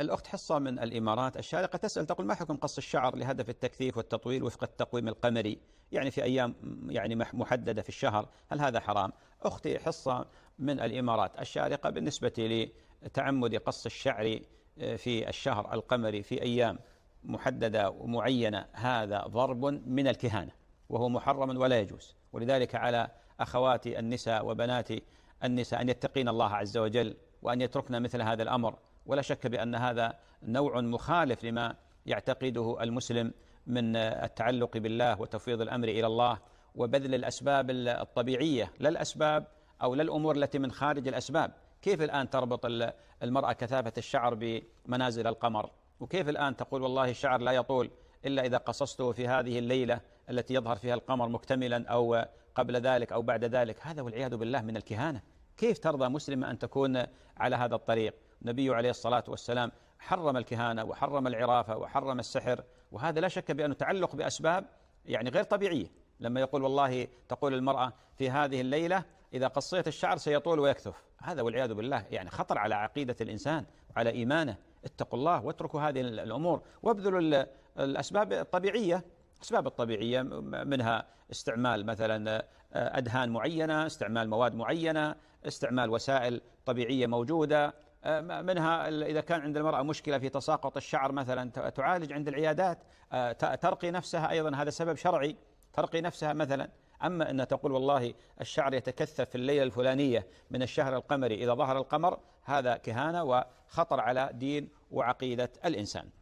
الأخت حصة من الإمارات الشارقة تسأل تقول ما حكم قص الشعر لهدف التكثيف والتطويل وفق التقويم القمري يعني في أيام يعني محددة في الشهر هل هذا حرام أختي حصة من الإمارات الشارقة بالنسبة لتعمد قص الشعر آه، في الشهر القمري في أيام محددة ومعينة هذا ضرب من الكهانة وهو محرم ولا يجوز ولذلك على أخواتي النساء وبناتي النساء أن يتقين الله عز وجل وأن يتركن مثل هذا الأمر ولا شك بأن هذا نوع مخالف لما يعتقده المسلم من التعلق بالله وتفويض الأمر إلى الله وبذل الأسباب الطبيعية لا الأسباب أو لا الأمور التي من خارج الأسباب كيف الآن تربط المرأة كثافة الشعر بمنازل القمر وكيف الآن تقول والله الشعر لا يطول إلا إذا قصصته في هذه الليلة التي يظهر فيها القمر مكتملا أو قبل ذلك أو بعد ذلك هذا والعياذ بالله من الكهانة كيف ترضى مسلمة أن تكون على هذا الطريق النبي عليه الصلاة والسلام حرم الكهانة وحرم العرافة وحرم السحر وهذا لا شك بأنه تعلق بأسباب يعني غير طبيعية لما يقول والله تقول المرأة في هذه الليلة إذا قصيت الشعر سيطول ويكثف هذا والعياذ بالله يعني خطر على عقيدة الإنسان وعلى إيمانه اتقوا الله واتركوا هذه الأمور وابذلوا الأسباب الطبيعية الأسباب الطبيعية منها استعمال مثلا آه، أدهان معينة استعمال مواد معينة استعمال وسائل طبيعية موجودة آه، منها إذا كان عند المرأة مشكلة في تساقط الشعر مثلا تعالج عند العيادات آه، ترقي نفسها أيضا هذا سبب شرعي ترقي نفسها مثلا أما أن تقول والله الشعر يتكثف في الليلة الفلانية من الشهر القمري إذا ظهر القمر هذا كهانة وخطر على دين وعقيدة الإنسان